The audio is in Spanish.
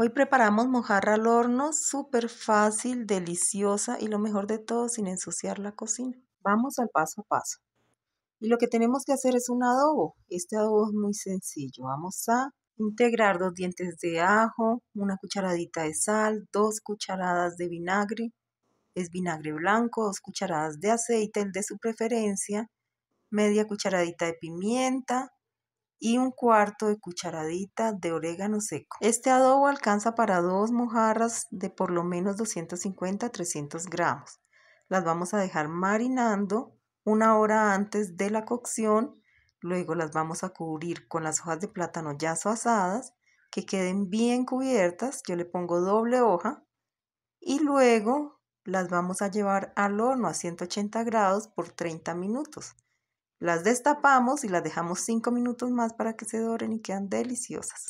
Hoy preparamos mojarra al horno, súper fácil, deliciosa y lo mejor de todo sin ensuciar la cocina. Vamos al paso a paso. Y lo que tenemos que hacer es un adobo. Este adobo es muy sencillo. Vamos a integrar dos dientes de ajo, una cucharadita de sal, dos cucharadas de vinagre. Es vinagre blanco, dos cucharadas de aceite, el de su preferencia, media cucharadita de pimienta, y un cuarto de cucharadita de orégano seco. Este adobo alcanza para dos mojarras de por lo menos 250 300 gramos. Las vamos a dejar marinando una hora antes de la cocción. Luego las vamos a cubrir con las hojas de plátano ya asadas, que queden bien cubiertas. Yo le pongo doble hoja. Y luego las vamos a llevar al horno a 180 grados por 30 minutos. Las destapamos y las dejamos 5 minutos más para que se doren y quedan deliciosas.